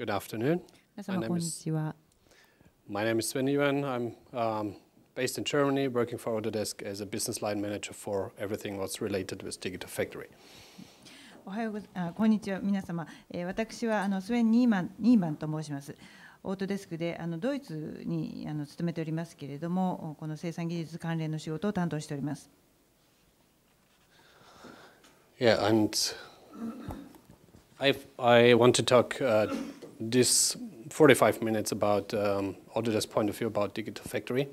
Good afternoon. 皆様、こんにちは。My name is Sven i w a n I'm、um, based in Germany, working for Autodesk as a business line manager for everything what's related with Digital Factory. おはようございます。こんにちは、皆様。えー、私はあのスウェン・ニーマンニーマンと申します。オートデスクであのドイツにあの勤めておりますけれども、この生産技術関連の仕事を担当しております。Yeah, and I I want to talk、uh, this 45 minutes about um, Autodesk point of view about Digital Factory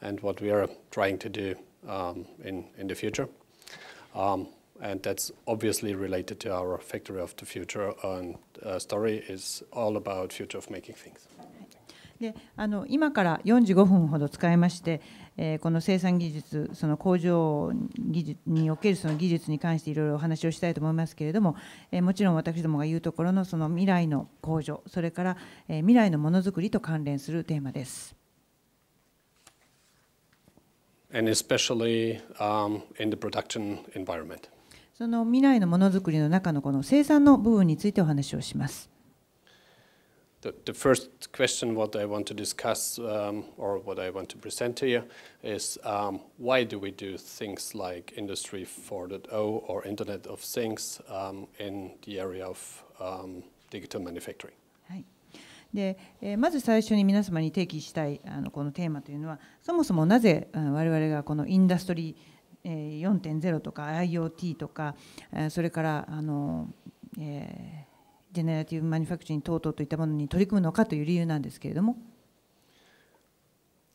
and what we are trying to do um, in, in the future. Um, and that's obviously related to our Factory of the Future and uh, story is all about future of making things. であの今から45分ほど使いましてえこの生産技術、その工場技術におけるその技術に関していろいろお話をしたいと思いますけれども、えもちろん私どもが言うところのその未来の工場、それから、え未来のものづくりと関連するテーマです。And especially, um, in the production environment. その未来のものづくりの中のこの生産の部分についてお話をします。the, the, first question what I want to discuss um, or what I want to present here is um, why do we do things like Industry 4.0 or Internet of Things um, in the area of um, digital manufacturing? で、えー、まず最初に皆様に提起したいあのこのテーマというのはそもそもなぜ我々がこのインダストリー4.0とか IoT とかそれからあの、えージェネラティブ・マニファクチン等々といったものに取り組むのかという理由なんですけれども。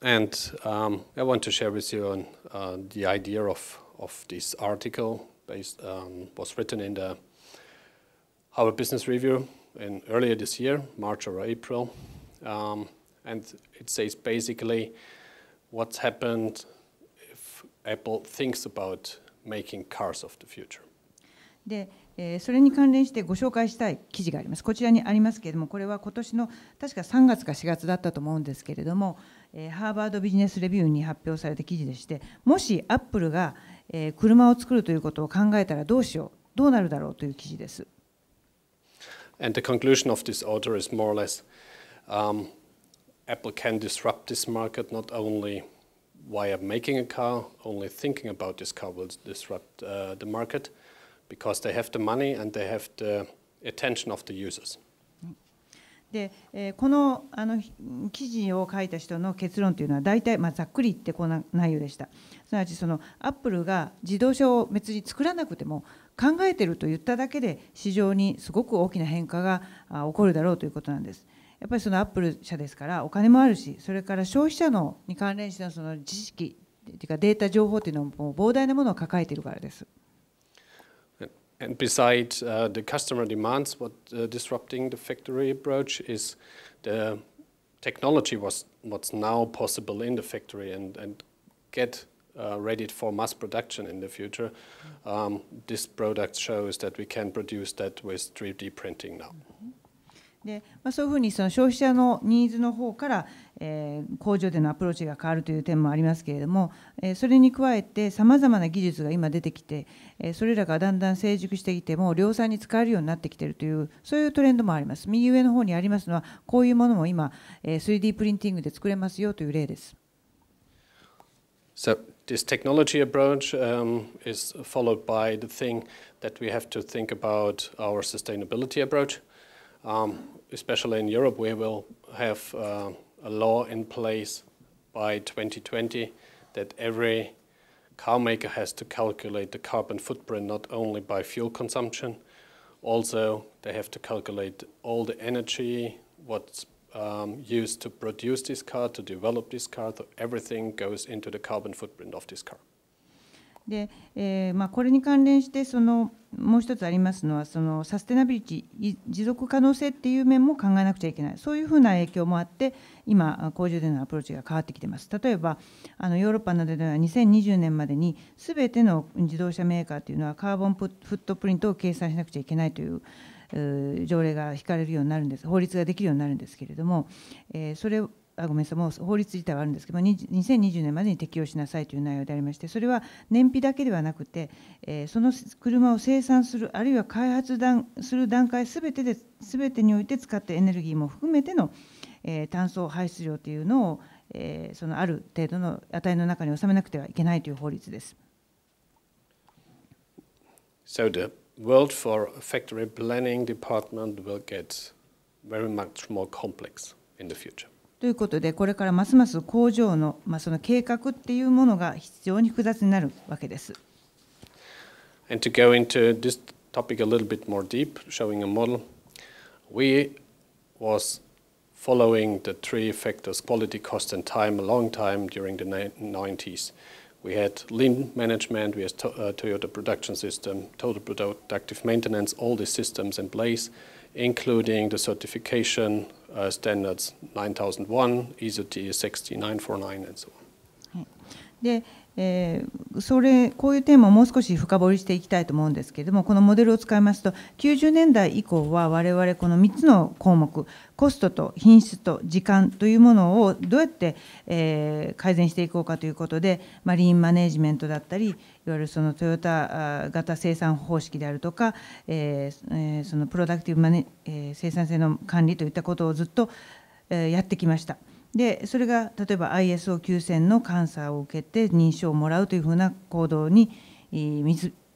And、um, I want to share with you on、uh, the idea of, of this article based, um, was written in the Harvard Business Review in earlier this year, March or April. Um, and it says basically what's happened if Apple thinks about making cars of the future. でそれに関連してご紹介したい記事があります。こちらにありますけれども、これは今年の確か3月か4月だったと思うんですけれども、ハーバード・ビジネス・レビューに発表された記事でして、もしアップルが車を作るということを考えたらどうしよう、どうなるだろうという記事です。And the conclusion of this author is more or less、um, Apple can disrupt this market not only via making a car, only thinking about this car will disrupt、uh, the market. because they have the money and they have the attention of the users. で、えこのあの記事を書いた人の結論というのは大体、まあ、ざっくり言ってこな内容でした。すなわちそのアップルが自動車を別に作らなくても考えてると言っただけで市場にすごく大きな変化が起こるだろうということなんです。やっぱりそのアップル社ですからお金もあるしそれから消費者のに関連したその知識というかデータ情報というのも膨大なものを抱えているからです。And besides uh, the customer demands, what uh, disrupting the factory approach is the technology was what's now possible in the factory and, and get uh, ready for mass production in the future. Mm-hmm. Um, this product shows that we can produce that with 3D printing now. Mm -hmm. でまあ、そういうふうにその消費者のニーズの方から、えー、工場でのアプローチが変わるという点もありますけれども、えー、それに加えてさまざまな技術が今出てきて、えー、それらがだんだん成熟してきても量産に使えるようになってきているというそういうトレンドもあります右上の方にありますのはこういうものも今、えー、3D プリンティングで作れますよという例です。So this technology approach um, is followed by the thing that we have to think about our sustainability approach. Um, especially in Europe, we will have uh, a law in place by 2020 that every car maker has to calculate the carbon footprint not only by fuel consumption, also they have to calculate all the energy, what's um, used to produce this car, to develop this car, so everything goes into the carbon footprint of this car. で、えー、まあ、これに関連してそのもう一つありますのはそのサステナビリティ持続可能性っていう面も考えなくちゃいけないそういうふうな影響もあって今工場でのアプローチが変わってきてます例えばあのヨーロッパなどでは2020年までに全ての自動車メーカーというのはカーボンフットプリントを計算しなくちゃいけないという条例が引かれるようになるんです法律ができるようになるんですけれども、えー、それあごめんなさいもう法律自体はあるんですけど2020年までに適用しなさいという内容でありましてそれは燃費だけではなくて、えー、その車を生産するあるいは開発する段階すべて全てにおいて使ったエネルギーも含めての、えー、炭素排出量というのを、えー、そのある程度の値の中に収めなくてはいけないという法律です。So the world for factory planning department will get very much more complex in the future. ということで、これからますます工場の,、まあその計画っていうものが非常に複雑になるわけです。And to go into this topic a little bit more deep, showing a model, we was following the three factors quality, cost, and time a long time during the 90s. We had lean management, we had to, uh, Toyota production system, total productive maintenance, all these systems in place. including the certification uh, standards 9001, ISO 16949, and so on. えー、それこういうテーマをもう少し深掘りしていきたいと思うんですけれどもこのモデルを使いますと90年代以降は我々この3つの項目コストと品質と時間というものをどうやって、えー、改善していこうかということで、まあ、リーンマネジメントだったりいわゆるそのトヨタ型生産方式であるとか、えー、そのプロダクティブマネ、え生産性の管理といったことをずっと、えやってきました。でそれが例えば ISO9000 の監査を受けて認証をもらうというふうな行動に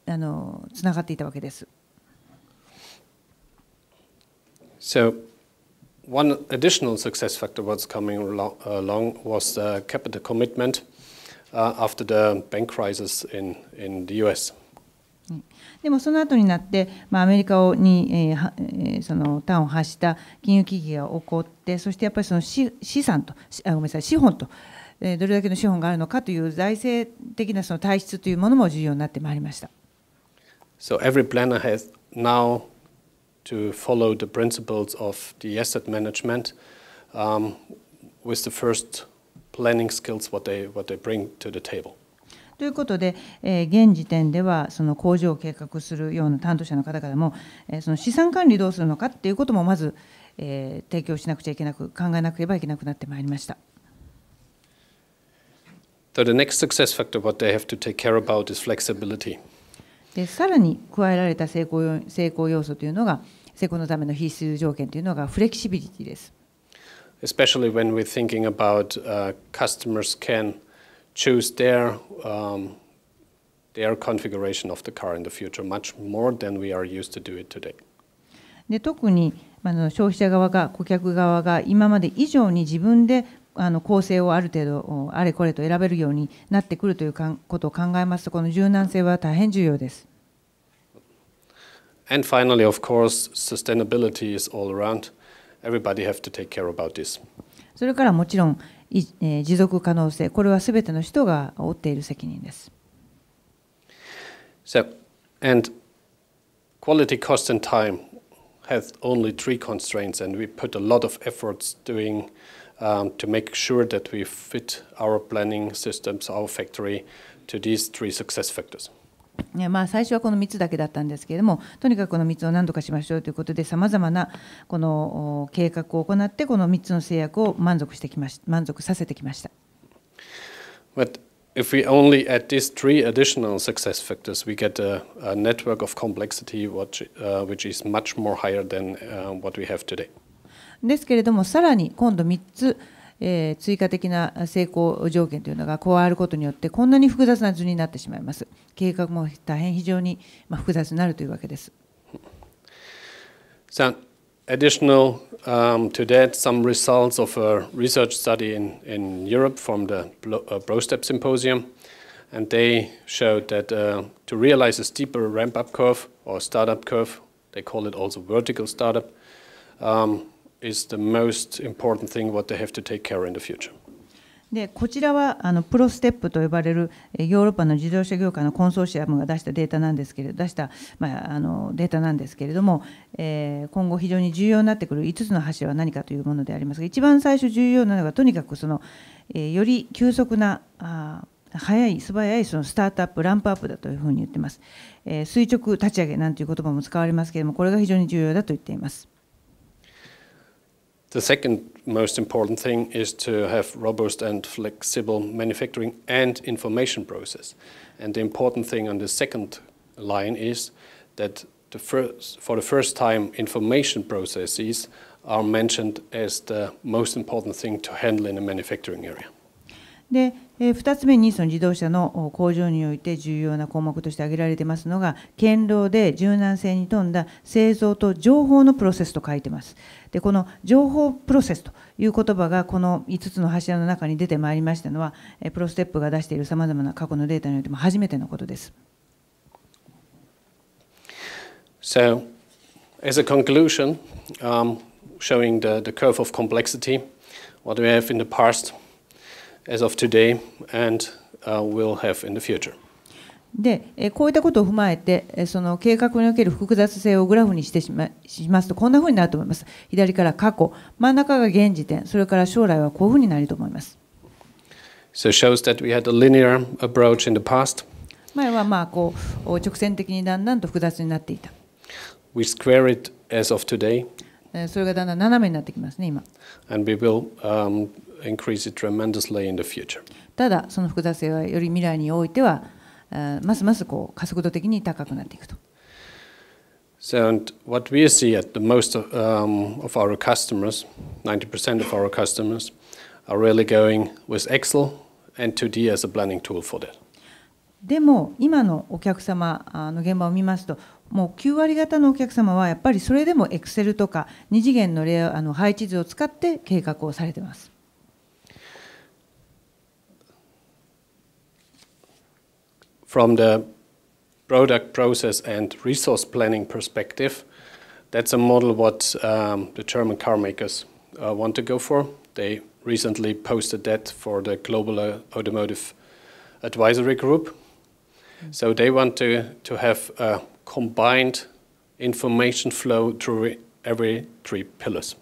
あのつながっていたわけです。So, one additional success factor was coming along was the capital commitment after the bank crisis in, in the US. でもその後になって、まあ、アメリカに、えーえその端を発した金融危機が起こってそしてやっぱりその資資産とあごめんなさい資本と。えどれだけの資本があるのかという財政的なその体質というものも重要になってまいりました。So every planner has now to follow the principles of the asset management um, with the first planning skills what they, what they bring to the table. ということで、え現時点ではその工場を計画するような担当者の方からも、えその資産管理どうするのかっていうこともまず、え提供しなくちゃいけなく考えなければいけなくなってまいりました。でさらに加えられた成功成功要素というのが成功のための必須条件というのがフレキシビリティです。Especially when we're thinking about、uh, customers can choose their, um, their configuration of the car in the future much more than we are used to do it today. で特にあの消費者側が顧客側が今まで以上に自分であの構成をある程度あれこれと選べるようになってくるというかんことを考えますとこの柔軟性は大変重要です。And finally, of course, sustainability is all around. Everybody have to take care about this. それからもちろん持続可能性これはすべての人が負っている責任です。So, and quality, cost, and time has only three constraints, and we put a lot of efforts doing um, to make sure that we fit our planning systems, our factory, to these three success factors. ねまあ、最初はこの3つだけだったんですけれどもとにかくこの3つを何とかしましょうということでさまざまなこの計画を行ってこの3つの制約を満足してきまし満足させてきました。But if we only add these three additional success factors, we get a, a network of complexity which, uh, which is much more higher than uh, what we have today. ですけれどもさらに今度3つえー、追加的な成功条件というのが加わることによってこんなに複雑な図になってしまいます計画も大変非常に、まあ、複雑になるというわけです。So, additional um, to that, some results of a research study in, in Europe from the BroStep Symposium. And they showed that uh, to realize a steeper ramp up curve or startup curve, they call it also vertical startup, um, is the most important thing what they have to take care in the future. でこちらはあのプロステップと呼ばれるヨーロッパの自動車業界のコンソーシアムが出したデータなんですけれど出した、まあ、あのデータなんですけれども、えー、今後非常に重要になってくる5つの柱は何かというものでありますが一番最初重要なのがとにかくその、えー、より急速なあ早い素早いそのスタートアップランプアップだというふうに言ってます、えー、垂直立ち上げなんていう言葉も使われますけれどもこれが非常に重要だと言っています。The second most important thing is to have robust and flexible manufacturing and information process. And the important thing on the second line is that the first, for the first time information processes are mentioned as the most important thing to handle in the manufacturing area. 2つ目にその自動車の工場において重要な項目として挙げられてますのが、堅牢で柔軟性に富んだ製造と情報のプロセスと書いてます。で、この情報プロセスという言葉が、この5つの柱の中に出てまいりましたのは、プロステップが出しているさまざまな過去のデータにおいても初めてのことです。So, as a conclusion,、um, showing the, the curve of complexity, what we have in the past, as of today and will have in the future. でこういったことを踏まえてその計画における複雑性をグラフにしてしましますとこんなふうになると思います左から過去真ん中が現時点それから将来はこういうふうになると思います。So shows that we had a linear approach in the past. 前はまあこう直線的にだんだんと複雑になっていた。We square it as of today. それがだんだん斜めになってきますね今。And we will、um, increase it tremendously in the future. ただ、その複雑性はより未来においては、ますますこう加速度的に高くなっていくと。So, and what we see at the most of, um, of our customers, 90% of our customers, are really going with Excel and 2D as a planning tool for that. でも今のお客様の現場を見ますともう9割方のお客様はやっぱりそれでも Excel とか2次元のレイあの配置図を使って計画をされてます。from the product process and resource planning perspective, that's a model what um, the German car makers uh, want to go for. They recently posted that for the Global uh, Automotive Advisory Group. So they want to, to have a combined information flow through every three pillars.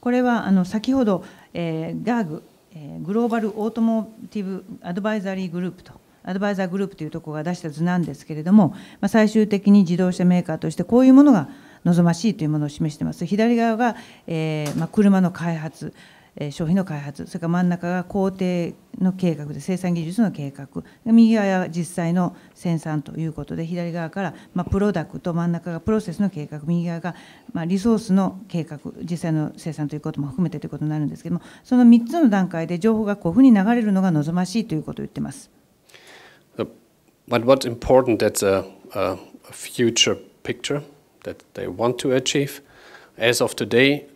これはあの先ほど、えー、GAG、えー、グローバルオートモーティブアドバイザリーグループとアドバイザーグループというところが出した図なんですけれども、まあ、最終的に自動車メーカーとしてこういうものが望ましいというものを示してます。左側が、えー、まあ、車の開発商品の開発それから真ん中が工程の計画で生産技術の計画右側は実際の生産ということで左側から、まプロダクト真ん中がプロセスの計画右側が、まリソースの計画実際の生産ということも含めてということになるんですけどもその3つの段階で情報がこういうふうに流れるのが望ましいということを言ってます。but what's important, that's a, a, future picture that they want to achieve. As of today,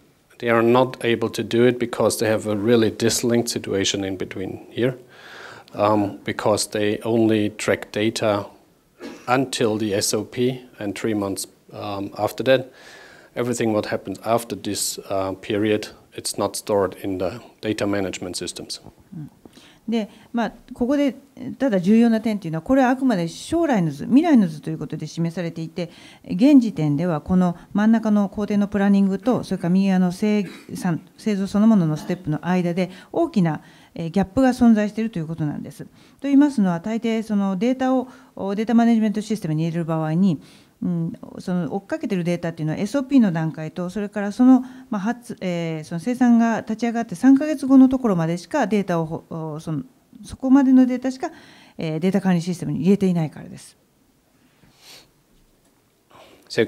they are not able to do it because they have a really dislinked situation in between here, um, because they only track data until the SOP and three months um, after that. Everything what happens after this uh, period, it's not stored in the data management systems. Mm. でまあ、ここでただ重要な点というのはこれはあくまで将来の図未来の図ということで示されていて現時点ではこの真ん中の工程のプランニングとそれから右側の生産製造そのもののステップの間で大きなギャップが存在しているということなんです。と言いますのは大抵そのデータをデータマネジメントシステムに入れる場合にうん、その追っかけてるデータというのは SOP の段階とそれからその,、まあ発えー、その生産が立ち上がって3か月後のところまでしかデータをそのそこまでのデータしか、えー、データ管理システムに入れていないからです。So,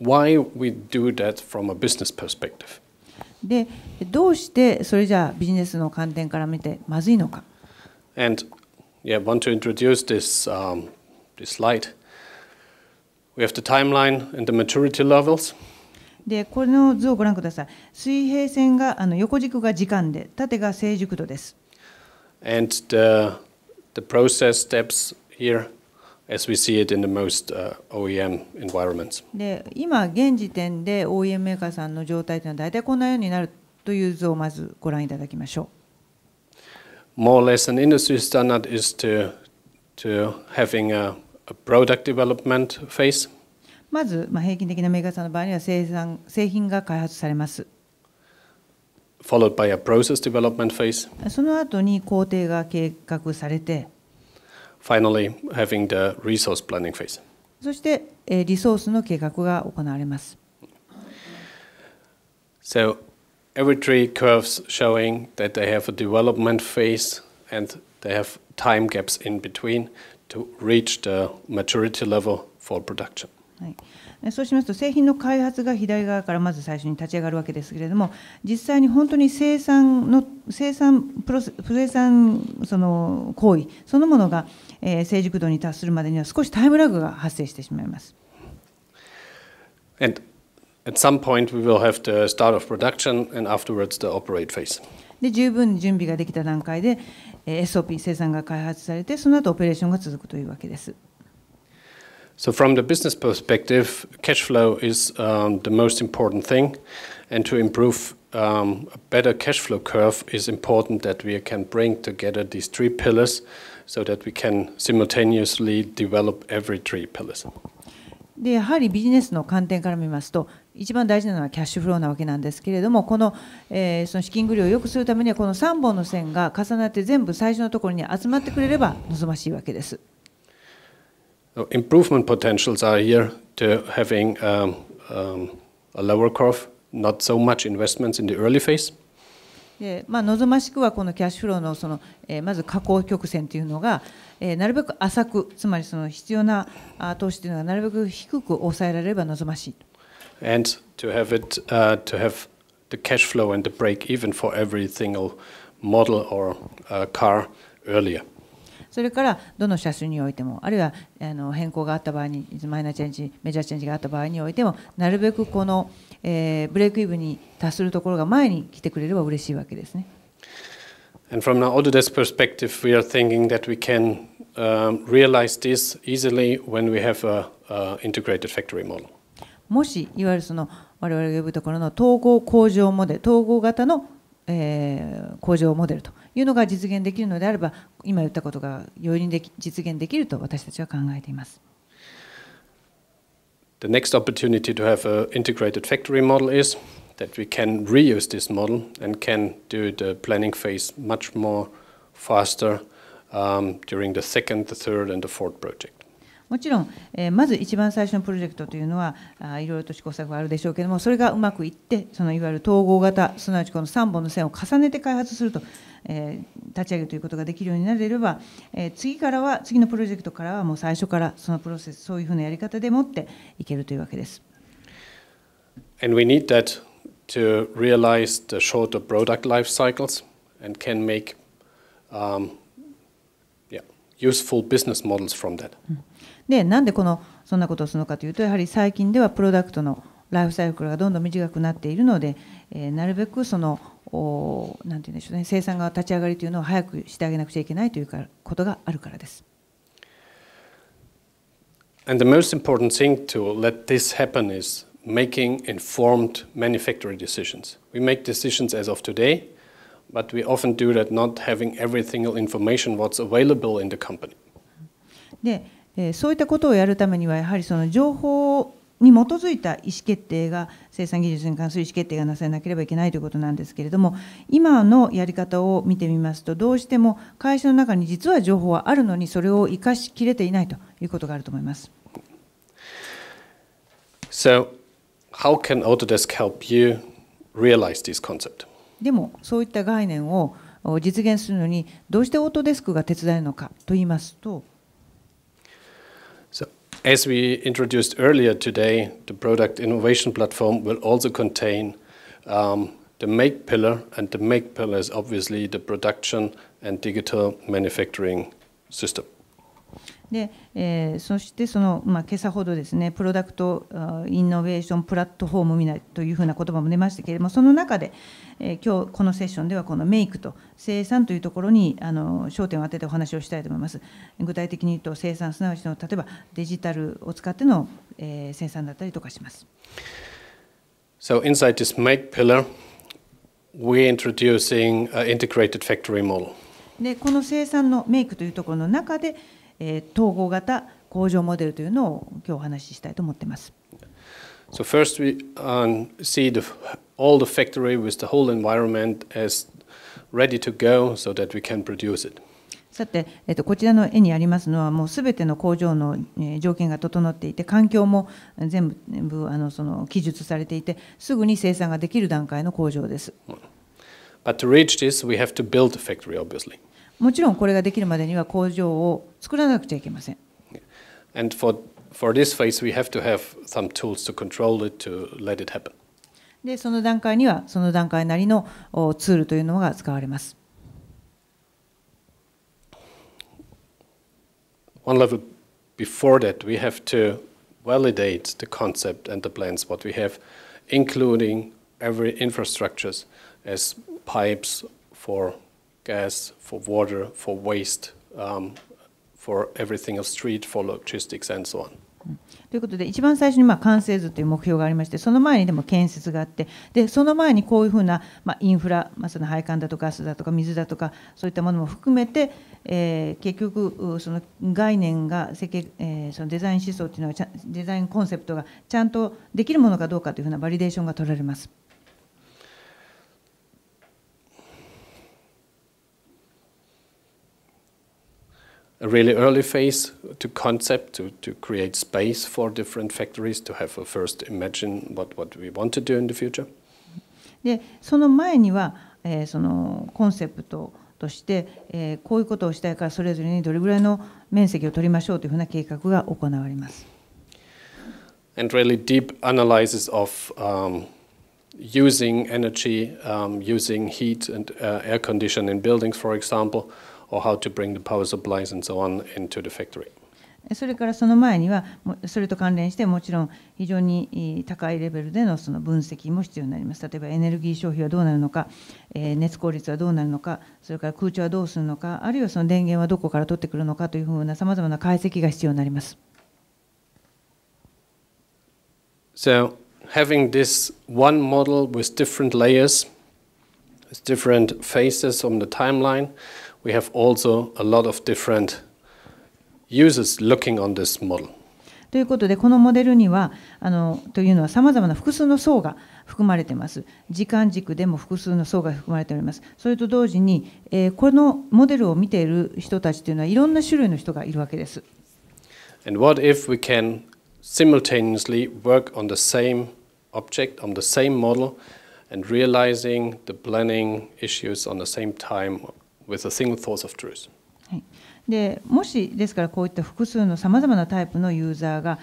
why we do that from a business perspective? でどうしてそれじゃあビジネスの観点から見てまずいのか And yeah, want to introduce this、um, this slide. We have the timeline and the maturity levels. でこの図をご覧ください。水平線があの横軸が時間で、縦が成熟度です。And the, the process steps here as we see it in the most、uh, OEM environments. で今、現時点で OEM メーカーさんの状態というのは大体こんなようになるという図をまずご覧いただきましょう。More or less an industry standard is to, to having a A product development phase. まず、まあ、平均的なメーカーさんの場合には生産製品が開発されます。Followed by a process development phase. その後に工程が計画されて、Finally, having the resource planning phase. そして、えー、リソースの計画が行われます。So, every three curves showing that they have a development phase and they have time gaps in between to reach the maturity level for production. そうしますと製品の開発が左側からまず最初に立ち上がるわけですけれども実際に本当に生産の生産プロセ生産その行為そのものが成熟度に達するまでには少しタイムラグが発生してしまいます。で十分準備ができた段階で SOP 生産が開発されてその後オペレーションが続くというわけです。So from the business perspective, cash flow is um, the most important thing, and to improve um, a better cash flow curve is important that we can bring together these three pillars, so that we can simultaneously develop every three pillars. でやはりビジネスの観点から見ますと一番大事なのはキャッシュフローなわけなんですけれどもこの,、えー、その資金繰りを良くするためにはこの3本の線が重なって全部最初のところに集まってくれれば望ましいわけです。Improvement potentials are here to having um, um, a lower curve, not so much investments in the early phase. でまあ、望ましくはこのキャッシュフローのその、えまず下降曲線というのが、えなるべく浅くつまりその必要な投資というのがなるべく低く抑えられれば望ましいと。and to have it uh, to have the cash flow and the break even for every single model or uh, car earlier. それからどの車種においてもあるいはあの変更があった場合にマイナーチェンジメジャーチェンジがあった場合においてもなるべくこの、えー、ブレイクイブに達するところが前に来てくれれば嬉しいわけですね。And from an Autodesk perspective, we are thinking that we can um, realize this easily when we have a integrated factory model. もしいわゆるその我々が呼ぶところの統合向上モデル統合型の、えー、向上モデルというのが実現できるのであれば今言ったことが容易に実現できると私たちは考えています。The next opportunity to have an integrated factory model is that we can reuse this model and can do the planning phase much more faster um, during the second, the third, and the fourth project. もちろん、えー、まず一番最初のプロジェクトというのはあいろいろと試行錯誤あるでしょうけれどもそれがうまくいってそのいわゆる統合型すなわちこの3本の線を重ねて開発すると、えー、立ち上げるということができるようになれれば、えー、次からは次のプロジェクトからはもう最初からそのプロセスそういうふうなやり方でもっていけるというわけです。And we need that to realize the shorter product life cycles and can make um, useful business models from that. で、なんでこのそんなことをするのかというと、やはり最近ではプロダクトのライフサイクルがどんどん短くなっているので、えー、なるべくそのおなんて言うんでしょうね、生産が立ち上がりというのを早くしてあげなくちゃいけないというかことがあるからです。And the most important thing to let this happen is making informed manufacturing decisions. We make decisions as of today. but we often do that not having every single information what's available in the company. で、えー、そういったことをやるためにはやはりその情報に基づいた意思決定が生産技術に関する意思決定がなされなければいけないということなんですけれども今のやり方を見てみますとどうしても会社の中に実は情報はあるのにそれを生かしきれていないということがあると思います。So, how can Autodesk help you realize this concept? でもそういった概念を実現するのにどうしてオートデスクが手伝えるのかと言いますと As we introduced earlier today, the product innovation platform will also contain um, the make pillar, and the make pillar is obviously the production and digital manufacturing system. で、えー、そしてその、まあ、今朝ほどですねプロダクトイノベーションプラットフォームたいというふうな言葉も出ましたけれどもその中で、えー、今日このセッションではこのメイクと生産というところにあの焦点を当ててお話をしたいと思います具体的に言うと生産すなわちの例えばデジタルを使っての、えー、生産だったりとかします So inside this make pillar we're introducing an integrated factory model でこの生産のメイクというところの中でえー、統合型工場モデルというのを今日お話ししたいと思っています。So first we um, see the, all the factory with the whole environment as ready to go so that we can produce it. さて、えっと、こちらの絵にありますのは、もうすべての工場の、えー、条件が整っていて、環境も全部あのその記述されていて、すぐに生産ができる段階の工場です。But to reach this, we have to build a factory, obviously. もちろんこれができるまでには工場を作らなくちゃいけません。And for, for this phase, we have to have some tools to control it, to let it happen. で、その段階にはその段階なりのツールというのが使われます。One level before that, we have to validate the concept and the plans what we have, including every infrastructures as pipes for gas, for water, for waste, um, for everything of street, for logistics and so on. ということで一番最初にまあ完成図という目標がありましてその前にでも建設があってでその前にこういうふうなまあインフラ、まあ、その配管だとかガスだとか水だとかそういったものも含めて、えー、結局その概念が設計、えー、そのデザイン思想というのはデザインコンセプトがちゃんとできるものかどうかというふうなバリデーションが取られます。a really early phase to concept, to, to create space for different factories to have a first imagine what, what we want to do in the future. でその前には、えー、そのコンセプトとして、えー、こういうことをしたいからそれぞれにどれぐらいの面積を取りましょうというふうな計画が行われます。And really deep analysis of、um, using energy, um, using heat and、uh, air conditioning buildings, for example. or how to bring the power supplies and so on into the factory. それからその前には、それと関連してもちろん非常に高いレベルでのその分析も必要になります。例えばエネルギー消費はどうなるのか、熱効率はどうなるのか、それから空調はどうするのか、あるいはその電源はどこから取ってくるのかというふうなさまざまな解析が必要になります。So, having this one model with different layers, with different phases on the timeline, we have also a lot of different users looking on this model. ということで、このモデルには、あのというのは、さまざまな複数の層が含まれています。時間軸でも複数の層が含まれております。それと同時に、えー、このモデルを見ている人たちというのは、いろんな種類の人がいるわけです。And what if we can simultaneously work on the same object, on the same model, and realizing the planning issues on the same time? with a single source of truth. でもしですからこういった複数のさまざまなタイプのユーザーが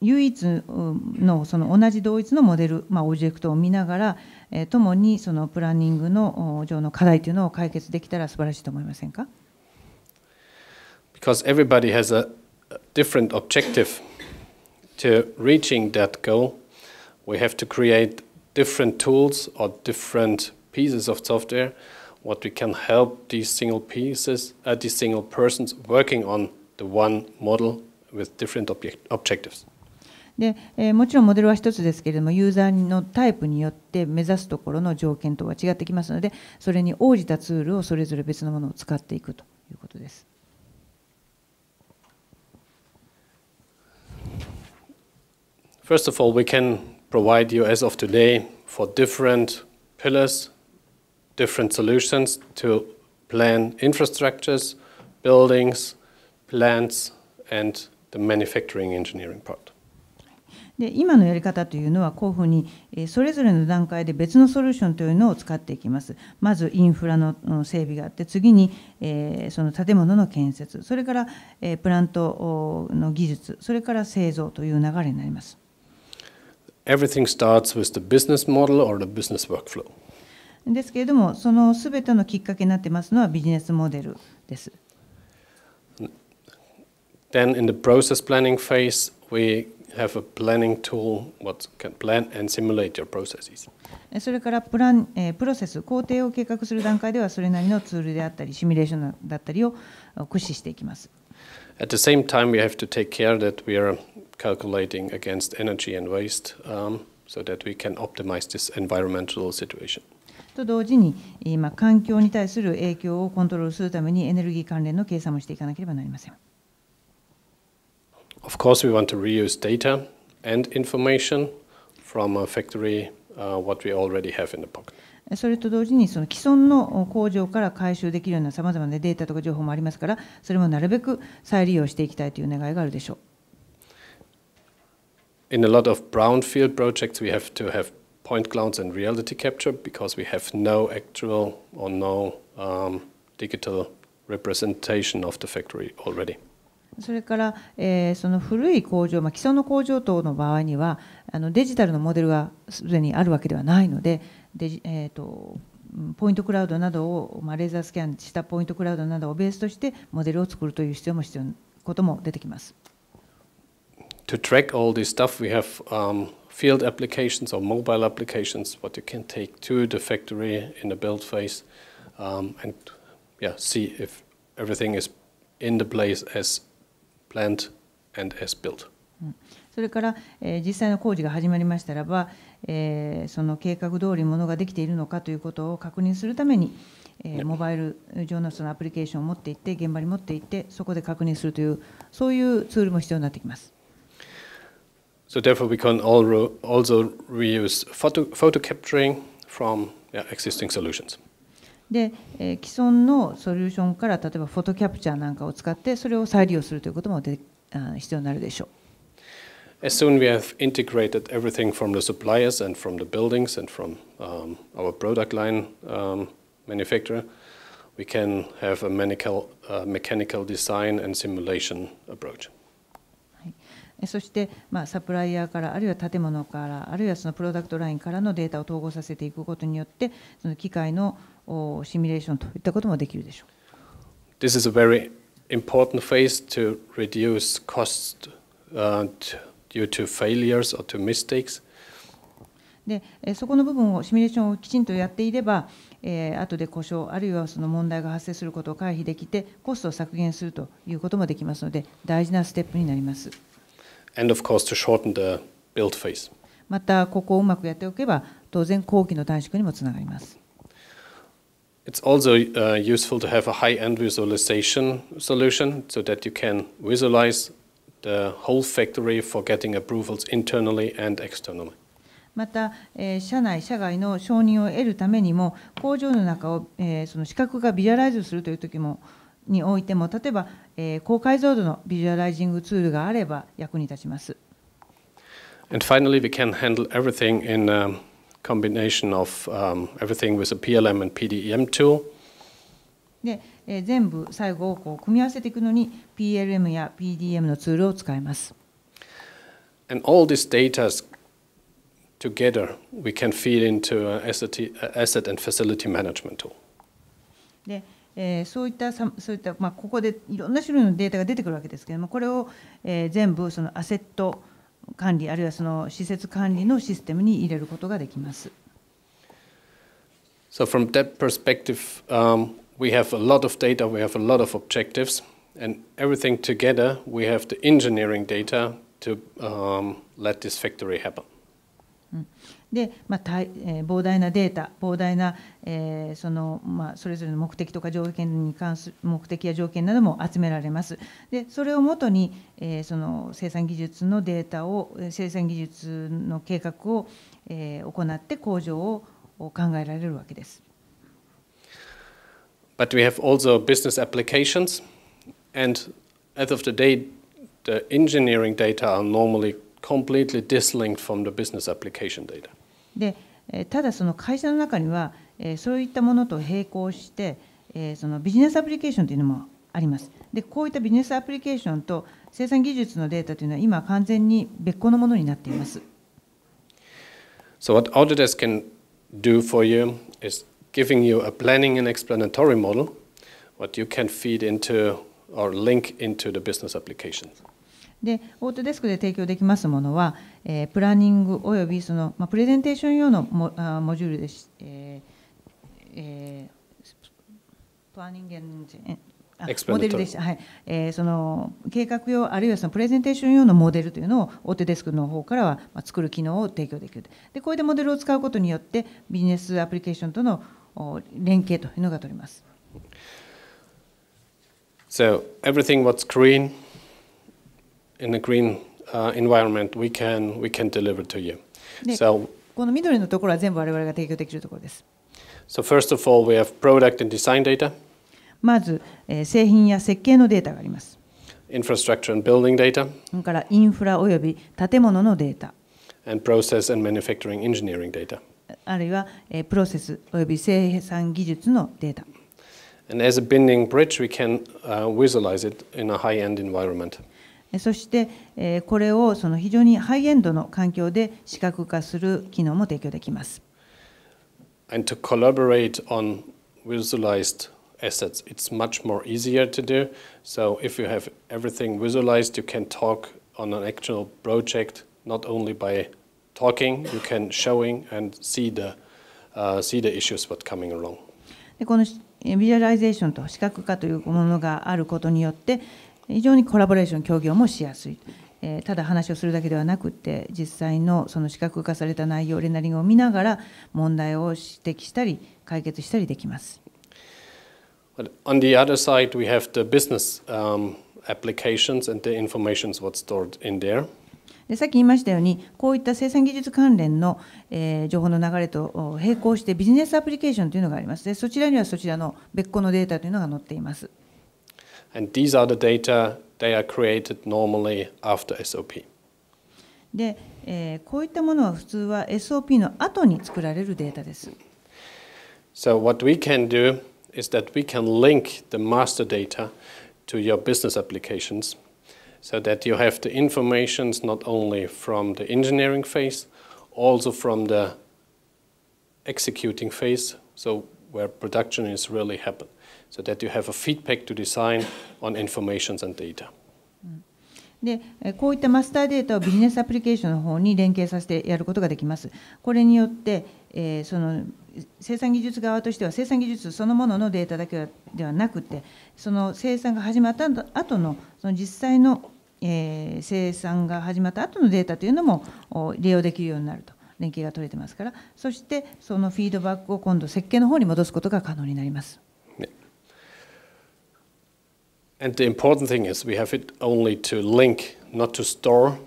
唯一のその同じ同一のモデル、まあ、オブジェクトを見ながら、えー、共にそのプランニングの上の課題というのを解決できたら素晴らしいと思いませんか Because everybody has a different objective to reaching that goal, we have to create different tools or different pieces of software. what we can help these single pieces, uh, these single persons working on the one model with different object objectives. でえー、もちろんモデルは1つですけれどもユーザーのタイプによって目指すところの条件とは違ってきますのでそれに応じたツールをそれぞれ別のものを使っていくということです。First of all, we can provide you as of today for different pillars different solutions to plan infrastructures, buildings, plants, and the manufacturing engineering part. で今のやり方というのはこういうふうにそれぞれの段階で別のソリューションというのを使っていきますまずインフラの整備があって次にその建物の建設それからプラントの技術それから製造という流れになります。Everything starts with the business model or the business workflow. ですけれども、そのすべてのきっかけになってますのはビジネスモデルです。Then in the process planning phase, we have a planning tool what can plan and simulate your processes. それからプラン、えー、プロセス、工程を計画する段階ではそれなりのツールであったり、シミュレーションだったりを駆使していきます。At the same time, we have to take care that we are calculating against energy and waste、um, so that we can optimize this environmental situation. と同時に、今、環境に対する影響をコントロールするためにエネルギー関連の計算もしていかなければなりません。Of course, we want to reuse data and information from a factory, uh, what we already have in the pocket. それと同時にその既存の工場から回収できるようなさまざまなデータとか情報もありますからそれもなるべく再利用していきたいという願いがあるでしょう。In a lot of brownfield projects, we have to have point clouds and reality capture because we have no actual or no um, digital representation of the factory already. それから、えー、その古い工場、まあ、既存の工場等の場合にはあのデジタルのモデルがすでにあるわけではないのでで、えーと、とポイントクラウドなどを、まあ、レーザースキャンしたポイントクラウドなどをベースとしてモデルを作るという必要も必要ことも出てきます。To track all this stuff, we have、um, field applications or mobile applications, what you can take to the factory in the build phase, um, and yeah, see if everything is in the place as planned and as built. それから、えー、実際の工事が始まりましたらば、えー、その計画通りものができているのかということを確認するために、えー、モバイル上のそのアプリケーションを持っていって現場に持っていってそこで確認するというそういうツールも必要になってきます。So therefore, we can also reuse photo, photo capturing from yeah, existing solutions. で、えー、既存のソリューションから例えばフォトキャプチャーなんかを使ってそれを再利用するということもであ必要になるでしょう。As soon we have integrated everything from the suppliers and from the buildings and from um, our product line um, manufacturer, we can have a mechanical, uh, mechanical design and simulation approach. そして、まあ、サプライヤーから、あるいは建物から、あるいはそのプロダクトラインからのデータを統合させていくことによって、その機械のシミュレーションといったこともできるでしょう。This is a very important phase to reduce costs、due to failures or to mistakes. でそこの部分をシミュレーションをきちんとやっていれば、えー、後で故障あるいはその問題が発生することを回避できてコストを削減するということもできますので大事なステップになります。and of course to shorten the build phase. またここをうまくやっておけば当然工期の短縮にもつながります。It's also uh, useful to have a high-end visualization solution so that you can visualize the whole factory for getting approvals internally and externally. また、えー、社内、社外の承認を得るためにも、工場の中を、えー、その資格がビジュアライズするという時もにおいても、例えばえー、高解像度のビジュアライジングツールがあれば役に立ちます。And finally, we can handle everything in a combination of、um, everything with a PLM and PDEM tool. で、えー、全部最後をこう組み合わせていくのに PLM や PDM のツールを使います。And all this data together we can feed into an asset, asset and facility management tool. でえー、そういったそういった、まあ、ここでいろんな種類のデータが出てくるわけですけれどもこれを、えー、全部そのアセット管理あるいはその施設管理のシステムに入れることができます。So from that perspective, um, we have a lot of data, we have a lot of objectives, and everything together, we have the engineering data to um, let this factory happen. うんで、まあえー、膨大なデータ膨大な、えー、そのまあ、それぞれの目的とか条件に関する目的や条件なども集められますでそれをもとに、えー、その生産技術のデータを生産技術の計画を、えー、行って工場を考えられるわけです。But we have also business applications, and as of the day, the engineering data are normally completely dislinked from the business application data. でただその会社の中にはそういったものと並行してそのビジネスアプリケーションというのもありますでこういったビジネスアプリケーションと生産技術のデータというのは今完全に別個のものになっています。So what Autodesk can do for you is giving you a planning and explanatory model what you can feed into or link into the business applications. でオートデスクで提供できますものは、えー、プランニングおよびその、まあ、プレゼンテーション用のモあモジュールです、えーえー、プランニングモデルでした、はいえー、その計画用あるいはそのプレゼンテーション用のモデルというのをオートデスクの方からは作る機能を提供できるでこれでモデルを使うことによってビジネスアプリケーションとの連携というのが取ります。So everything what's green in a green uh, environment, we can we can deliver to you. So So, first of all, we have product and design data. まず、えー、製品や設計のデータがあります。Infrastructure and building data. それからインフラおよび建物のデータ。And process and manufacturing engineering data. あるいは、えー、プロセスおよび生産技術のデータ。And as a binding bridge, we can、uh, visualize it in a high-end environment. そして、これをその非常にハイエンドの環境で視覚化する機能も提供できます。And to collaborate on visualized assets, it's much more easier to do. So if you have everything visualized, you can talk on an actual project not only by talking, you can showing and see the, uh, see the issues what coming along. でこのビジュアライゼーションと視覚化というものがあることによって、非常にコラボレーション協業もしやすい、えー、ただ話をするだけではなくて実際のその視覚化された内容レナリングを見ながら問題を指摘したり解決したりできます。On the other side, we have the business、um, applications and the information what's stored in there. でさっき言いましたように、こういった生産技術関連の、えー、情報の流れと並行してビジネスアプリケーションというのがあります。でそちらにはそちらの別個のデータというのが載っています。And these are the data, they are created normally after SOP. で、えー、こういったものは普通は SOP の後に作られるデータです。So what we can do is that we can link the master data to your business applications so that you have the informations not only from the engineering phase, also from the executing phase, so where production is really happened. so that you have a feedback to design on informations and data. でこういったマスターデータをビジネスアプリケーションの方に連携させてやることができます。これによって、えー、その生産技術側としては生産技術そのもののデータだけではなくてその生産が始まった後のその実際の、えー、生産が始まった後のデータというのも利用できるようになると連携が取れてますからそしてそのフィードバックを今度設計の方に戻すことが可能になります。And the important thing is we have it only to link, not to store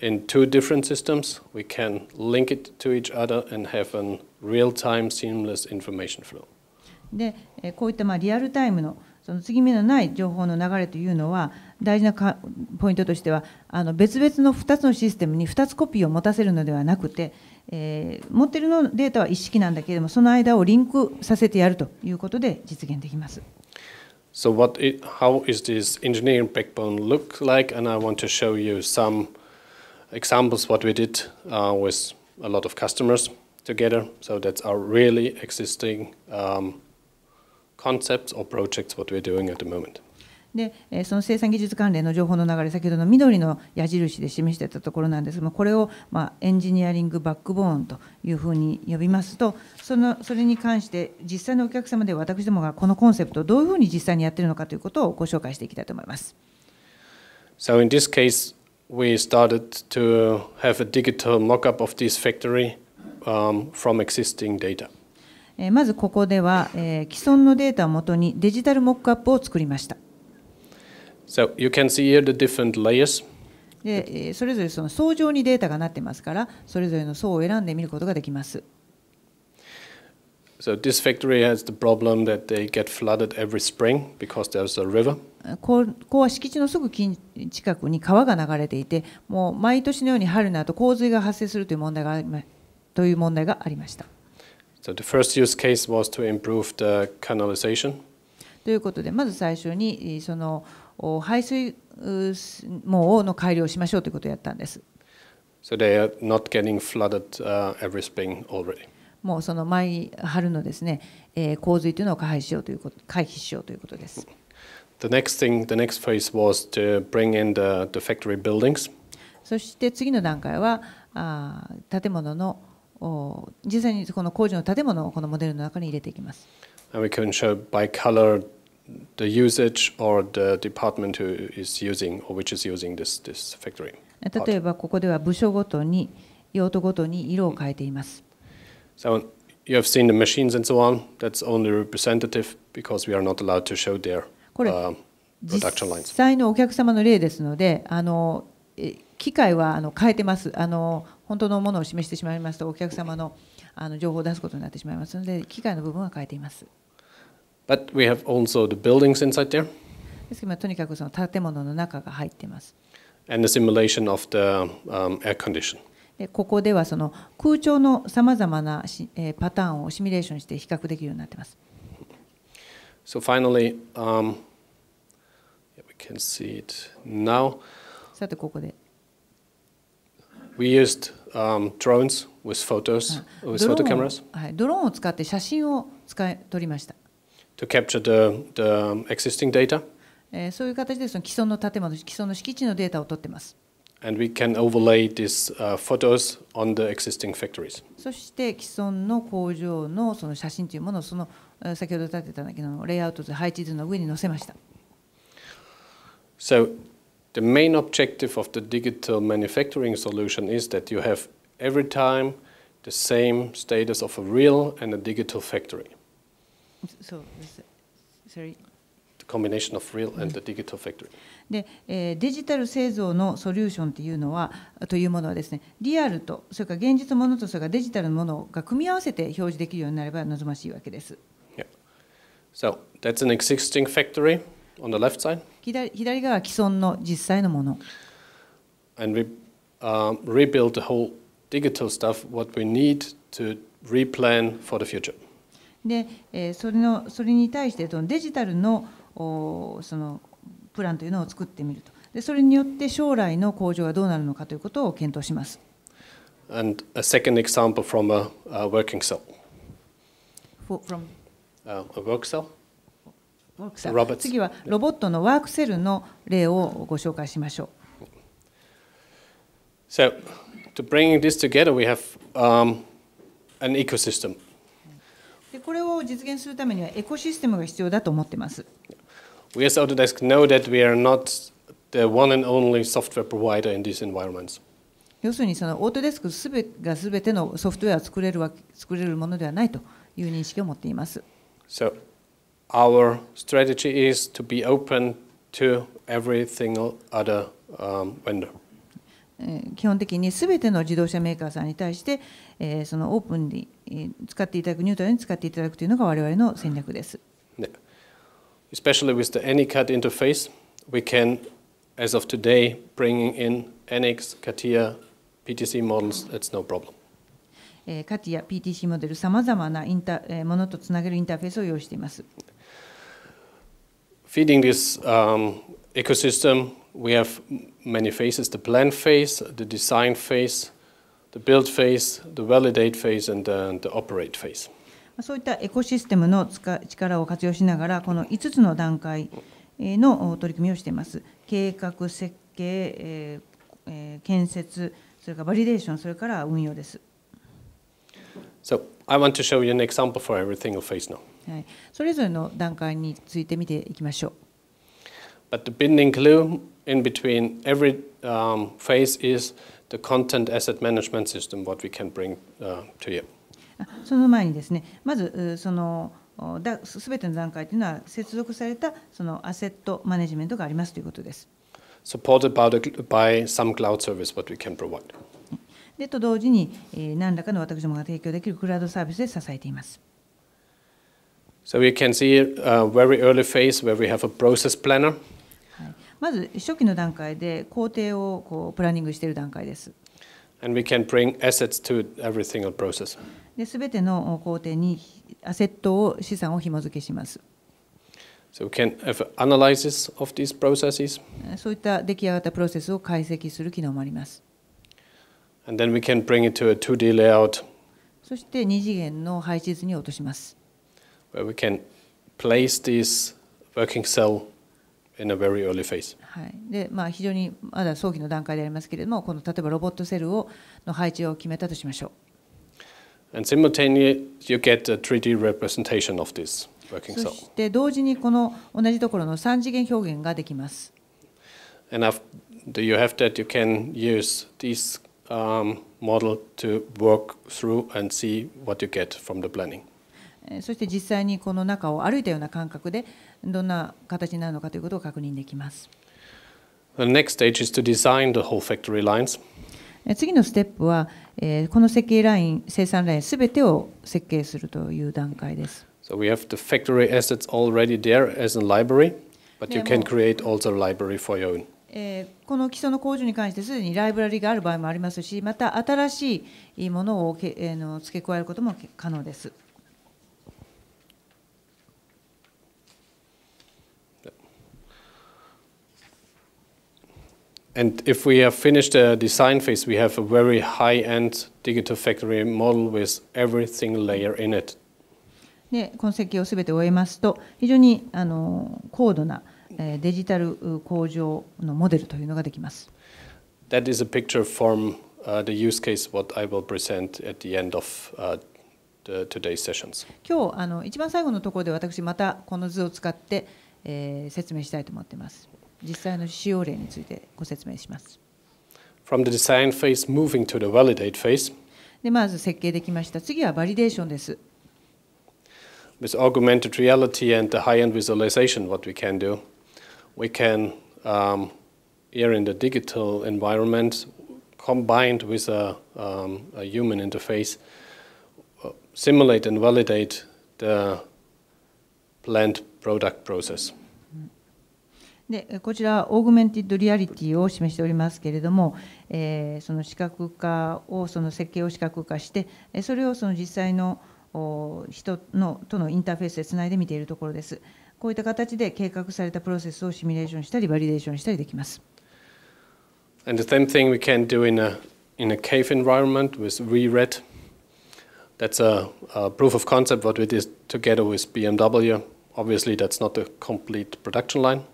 in two different systems. We can link it to each other and have a real-time seamless information flow. で、こういったまあリアルタイムのその継ぎ目のない情報の流れというのは大事なかポイントとしてはあの別々の2つのシステムに2つコピーを持たせるのではなくて、えー、持っているのデータは一式なんだけれどもその間をリンクさせてやるということで実現できます。So what it, how is this engineering backbone look like? And I want to show you some examples what we did uh, with a lot of customers together. So that's our really existing um, concepts or projects what we're doing at the moment. でその生産技術関連の情報の流れ先ほどの緑の矢印で示してたところなんですがこれをまエンジニアリングバックボーンというふうに呼びますとそのそれに関して実際のお客様で私どもがこのコンセプトをどういうふうに実際にやってるのかということをご紹介していきたいと思います。So in this case, we started to have a digital mock-up of this factory um, from existing data. まずここでは、え既存のデータをもとにデジタルモックアップを作りました。So you can see here the different layers. で、それぞれその層状にデータがなってますから、それぞれの層を選んでみることができます。So this factory has the problem that they get flooded every spring because there's a river. ここは敷地のすぐ近近くに川が流れていて、もう毎年のように春の後洪水が発生するという問題がという問題がありました。So the first use case was to improve the canalization. ということで、まず最初にその排水網の改良をしましょうということをやったんです。So they are not getting flooded、uh, every spring already. もうその毎春のですね、えー、洪水というのを回避しようということ回避しようということです。The next thing, the next phase was to bring in the, the factory buildings. そして次の段階はあ建物の実際にこの工場の建物をこのモデルの中に入れていきます。And we can show by color the usage or the department who is using or which is using this, this factory. 例えばここでは部署ごとに用途ごとに色を変えています。So you have seen the machines and so on. That's only representative because we are not allowed to show their、uh, production lines. 実際のお客様の例ですので、あの機械はあの変えてます。あの本当のものを示してしまいますとお客様のあの情報を出すことになってしまいますので、機械の部分は変えています。But we have also the buildings inside there. ですけど、とにかくその建物の中が入っています。And the simulation of the、um, air condition. でここではその空調のさまざまなし、えー、パターンをシミュレーションして比較できるようになっています。So finally,、um, yeah, we can see it now. さてここで。We used、um, drones with photos, with photo cameras. はい、ドローンを使って写真を使い撮りました。to capture the, the um, existing data. えー、そういう形でその既存の建物、既存の敷地のデータを取ってます。And eh, we can overlay these、uh, photos on the existing factories. そして既存の工場のその写真というものをその先ほど立てたんだけどレイアウト図配置図の上に載せました。So the main objective of the digital manufacturing solution is that you have every time the same status of a real and a digital factory. そうです。Sorry. The combination of real and the digital factory. で、えー、デジタル製造のソリューションっていうのはというものはですね、リアルとそれから現実のものとそれからデジタルのものが組み合わせて表示できるようになれば望ましいわけです。Yeah. So that's an existing factory on the left side. 左左側既存の実際のもの。And we、uh, rebuild the whole digital stuff what we need to replan for the future. で、えー、それのそれに対してそのデジタルのそのプランというのを作ってみるとでそれによって将来の工場がどうなるのかということを検討します。And a second example from a, a working cell. For, from? Uh, a work cell? 次はロボットのワークセルの例をご紹介しましょう。So, to bring this together, we have、um, an ecosystem. でこれを実現するためにはエコシステムが必要だと思ってます。We as Autodesk know that we are not the one and only software provider in these environments. 要するにそのオートデスクすべがすべてのソフトウェアを作れるわ作れるものではないという認識を持っています。So, our strategy is to be open to every single other、um, vendor. 基本的に全ての自動車メーカーさんに対して、えそのオープンに使っていただくニュートラルに使っていただくというのが我々の戦略です。y e s p e c i a l l y with the AnyCAD interface, we can, as of today, bringing n n i x CATIA, PTC models, that's no problem. CATIA, PTC モデル、さまざまなインタものとつなげるインターフェースを用意しています。Feeding this、um, ecosystem, we have many phases, the plan phase, the design phase, the build phase, the validate phase, and the, the operate phase. そういったエコシステムの力を活用しながら、この5つの段階の取り組みをしています。計画、設計、えー、建設、それからバリデーション、それから運用です。So, I want to show you an example for every single phase now. はい、それぞれの段階について見ていきましょう。But the binding glue in between every um, phase is the content asset management system, what we can bring uh, to you. その前にですね、まずそのすべての段階というのは接続されたそのアセットマネジメントがありますということです。Supported by, the, by some cloud service what we can provide. でと同時に、えー、何らかの私どもが提供できるクラウドサービスで支えています。So we can see a uh, very early phase where we have a process planner. まず初期の段階で工程をこうプランニングしている段階です。And we can bring assets to every single process. で、すべての工程にアセットを資産を紐付けします。So we can have analysis of these processes. そういった出来上がったプロセスを解析する機能もあります。And then we can bring it to a 2D layout. そして2次元の配置図に落とします。Where we can place these working cell in a very early phase. はい。で、まあ非常にまだ早期の段階でありますけれども、この例えばロボットセルをの配置を決めたとしましょう。And simultaneously you get a 3D representation of this working cell. そして同時にこの同じところの三次元表現ができます。And after you have that, you can use this um, model to work through and see what you get from the planning. そして実際にこの中を歩いたような感覚で。どんな形になるのかということを確認できます。The next stage is to design the whole factory lines. 次のステップは、えー、この設計ライン、生産ラインすべてを設計するという段階です。So we have the factory assets already there as a library, but you can create also a library for your own. えー、この基礎の工場に関してすでにライブラリがある場合もありますし、また新しいものをけ、えー、の付け加えることも可能です。And if we have finished the design phase, we have a very high-end digital factory model with every single layer in it. で、このをすべて終えますと、非常にあの高度なデジタル工場のモデルというのができます。That is a picture from、uh, the use case what I will present at the end of、uh, the today's sessions. 今日あの一番最後のところで私またこの図を使って、えー、説明したいと思っています。実際の使用例についてご説明します。From the design phase moving to the validate phase. で、まず設計できました。次はバリデーションです。With augmented reality and the high-end visualization, what we can do, we can, um, here in the digital environment, combined with a, um, a human interface, uh, simulate and validate the planned product process. でこちらオーグメンティッドリアリティを示しておりますけれども、えー、その視覚化をその設計を視覚化してそれをその実際の人のとのインターフェースでつないで見ているところですこういった形で計画されたプロセスをシミュレーションしたりバリデーションしたりできます And the same thing we can do in a, in a cave environment with re-red. That's a, a proof of concept what we did together with BMW. Obviously, that's not a complete production line.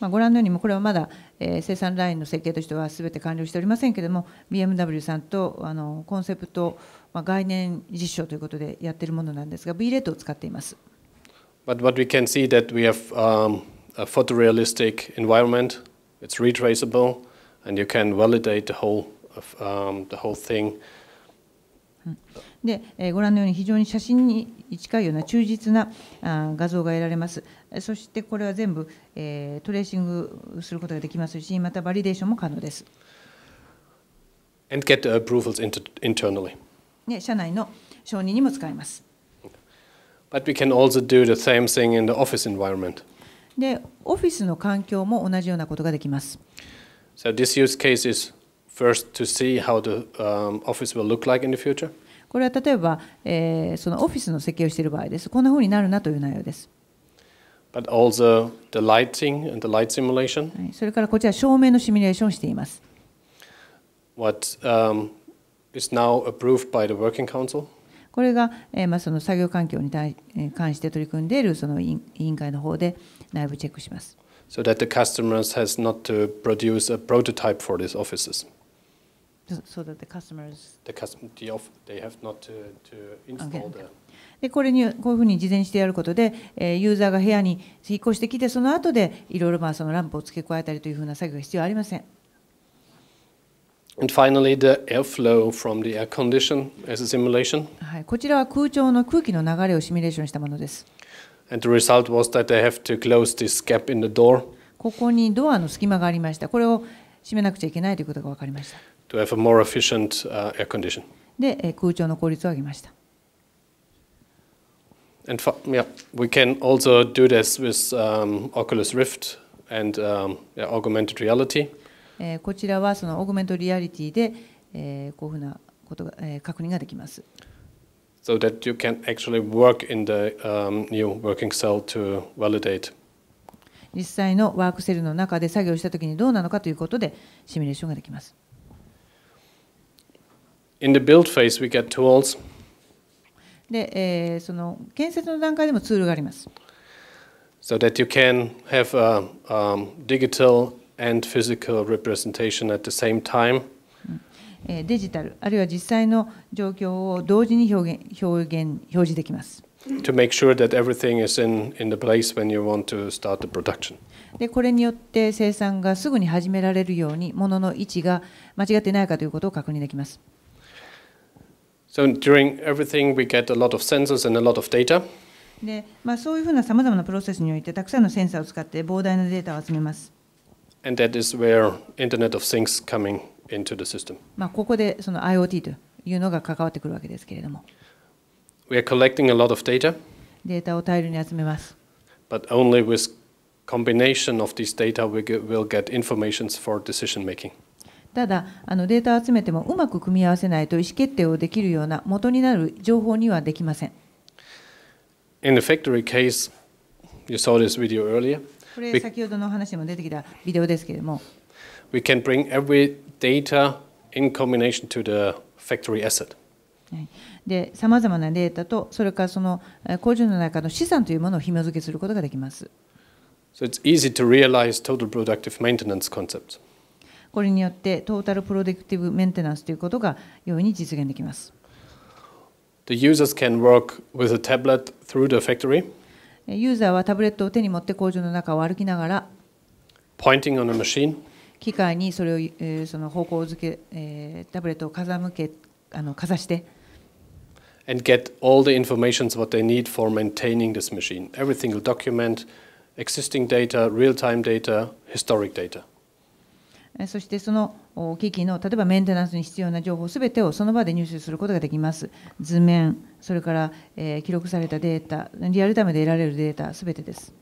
まあ、ご覧のようにこれはまだ、えー、生産ラインの設計としてはすべて完了しておりませんけれども BMW さんとあのコンセプト、まあ、概念実証ということでやっているものなんですが B レートを使っています。But what we can see that we have、um, a photorealistic environment, it's retraceable, and you can validate the whole, um, the whole thing. うんで、えご覧のように非常に写真に近いような忠実なあ画像が得られます。そしてこれは全部、えトレーシングすることができますし、またバリデーションも可能です。And get the approvals internally. ね、社内の承認にも使えます。But we can also do the same thing in the office environment. で、オフィスの環境も同じようなことができます。So this use case is first to see how the um, office will look like in the future. これは例えば、えー、そのオフィスの設計をしている場合です。こんなふうになるなという内容です。But also the lighting and the light simulation. はい、それからこちら照明のシミュレーションをしています。What、um, is now approved by the Working Council? これが、えーまあ、その作業環境に対、えー、関して取り組んでいるその委員会の方で内部チェックします。So that the customers has not to produce a prototype for these offices. so that the c u s でこれにこういうふうに事前してやることで、えユーザーが部屋に引っ越してきて、その後でいろいろまあそのランプを付け加えたりというふうな作業が必要ありません。はい、こちらは空調の空気の流れをシミュレーションしたものです。ここにドアの隙間がありました。これを閉めなくちゃいけないということが分かりました。to have a more efficient uh, air condition. で、空調の効率を上げました。And for, yeah, we can also do this with um, Oculus Rift and um, yeah, augmented reality. こちらはそのオーグメントリアリティで、えー、こういうふうなことが、えー、確認ができます。So that you can actually work in the、um, new working cell to validate. 実際のワークセルの中で作業したときにどうなのかということでシミュレーションができます。In the build phase, we get tools. で、えー、その建設の段階でもツールがあります。So that you can have a um, digital and physical representation at the same time. デジタルあるいは実際の状況を同時に表現表現表示できます。To make sure that everything is in, in the place when you want to start the production. でこれによって生産がすぐに始められるようにものの位置が間違ってないかということを確認できます。so during everything we get a lot of sensors and a lot of data. で、まあ、そういうふうなさまざまなプロセスにおいてたくさんのセンサーを使って膨大なデータを集めます。And that is where Internet of Things coming into the system. まあここでその IoT というのが関わってくるわけですけれども。We are collecting a lot of data. データを大量に集めます。But only with combination of these data we will get informations for decision making. ただあのデータを集めてもうまく組み合わせないと意思決定をできるような元になる情報にはできません。In the factory case, you saw this video earlier. これ先ほどの話も出てきたビデオですけれども。We can bring every data in combination to the factory asset. で、さまざまなデータと、それからその工場の中の資産というものを紐付けすることができます。So it's easy to realize total productive maintenance concepts. これによってトータルプロデクティブメンテナンスということが容易に実現できます。The users can work with a tablet through the factory. ユーザーはタブレットを手に持って工場の中を歩きながら Pointing on a machine. 機械にそれを、えその方向付け、えタブレットを風向けあのかざして and get all the information what they need for maintaining this machine. Every single document, existing data, real-time data, historic data. そしてその機器の例えばメンテナンスに必要な情報すべてをその場で入手することができます。図面、それから、え記録されたデータ、リアルタイムで得られるデータ、すべてです。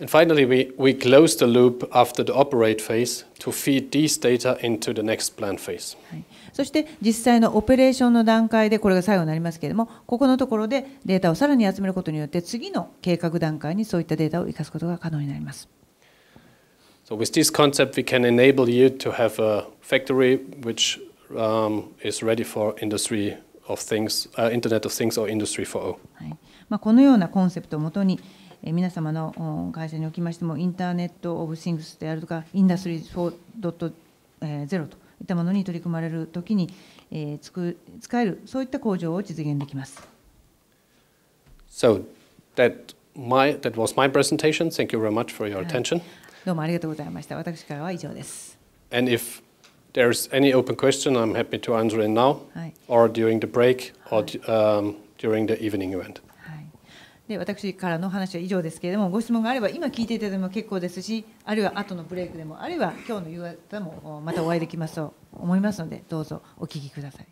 And finally, we, we close the loop after the operate phase to feed these data into the next plan phase. そして実際のオペレーションの段階でこれが最後になりますけれども、ここのところでデータをさらに集めることによって次の計画段階にそういったデータを生かすことが可能になります。So with this concept, we can enable you to have a factory which um, is ready for industry of things, uh, Internet of Things or Industry 4.0. はい。まあこのようなコンセプトをもとに、えー、皆様の会社におきましてもインターネットオブシングスであるとかインダストリー4.0といったものに取り組まれるときに、えー、つく使えるそういった工場を実現できます。So that my that was my presentation. Thank you very much for your attention. どうもありがとうございました。私からは以上です。And if there's any open question, I'm happy to answer it now, はい、or during the break, or、um, during the evening event. で私からの話は以上ですけれども、ご質問があれば、今聞いていただいても結構ですし、あるいは後のブレイクでも、あるいは今日の夕方もまたお会いできますと思いますので、どうぞお聞きください。